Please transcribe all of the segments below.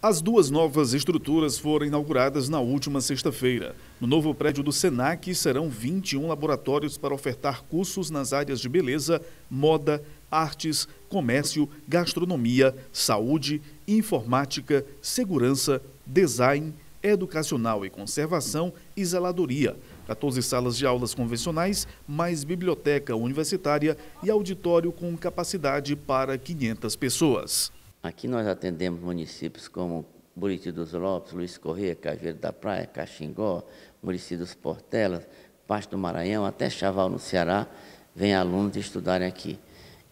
As duas novas estruturas foram inauguradas na última sexta-feira. No novo prédio do SENAC serão 21 laboratórios para ofertar cursos nas áreas de beleza, moda, artes, comércio, gastronomia, saúde, informática, segurança, design, educacional e conservação e zeladoria. 14 salas de aulas convencionais, mais biblioteca universitária e auditório com capacidade para 500 pessoas. Aqui nós atendemos municípios como Buriti dos Lopes, Luiz Corrêa, Caveiro da Praia, Caxingó, Murici dos Portelas, Pasto do Maranhão, até Chaval no Ceará, vem alunos estudarem aqui.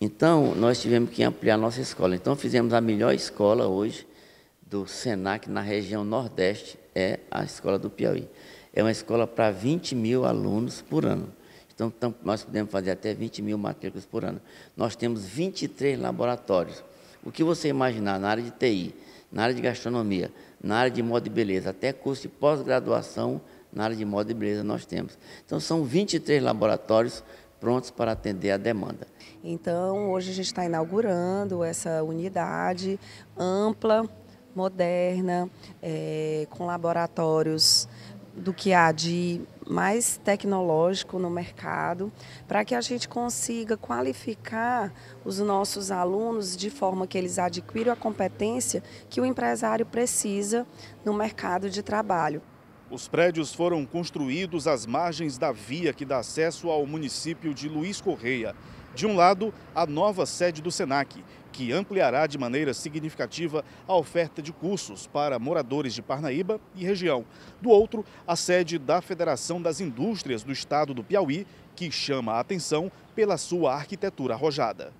Então, nós tivemos que ampliar nossa escola. Então, fizemos a melhor escola hoje do SENAC na região Nordeste, é a escola do Piauí. É uma escola para 20 mil alunos por ano. Então, nós podemos fazer até 20 mil matrículas por ano. Nós temos 23 laboratórios. O que você imaginar na área de TI, na área de gastronomia, na área de moda e beleza, até curso de pós-graduação na área de moda e beleza nós temos. Então, são 23 laboratórios prontos para atender a demanda. Então, hoje a gente está inaugurando essa unidade ampla, moderna, é, com laboratórios do que há de mais tecnológico no mercado, para que a gente consiga qualificar os nossos alunos de forma que eles adquiram a competência que o empresário precisa no mercado de trabalho. Os prédios foram construídos às margens da via que dá acesso ao município de Luiz Correia. De um lado, a nova sede do SENAC, que ampliará de maneira significativa a oferta de cursos para moradores de Parnaíba e região. Do outro, a sede da Federação das Indústrias do Estado do Piauí, que chama a atenção pela sua arquitetura arrojada.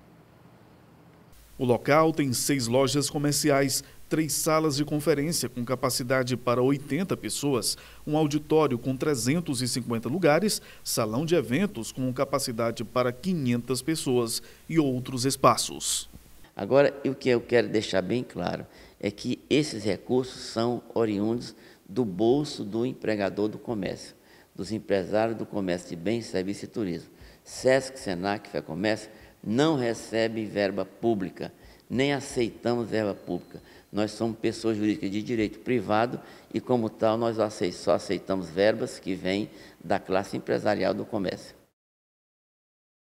O local tem seis lojas comerciais, três salas de conferência com capacidade para 80 pessoas, um auditório com 350 lugares, salão de eventos com capacidade para 500 pessoas e outros espaços. Agora, o que eu quero deixar bem claro é que esses recursos são oriundos do bolso do empregador do comércio, dos empresários do comércio de bens, serviços e turismo. SESC, SENAC, FEComércio não recebe verba pública nem aceitamos verba pública. Nós somos pessoas jurídicas de direito privado e, como tal, nós só aceitamos verbas que vêm da classe empresarial do comércio.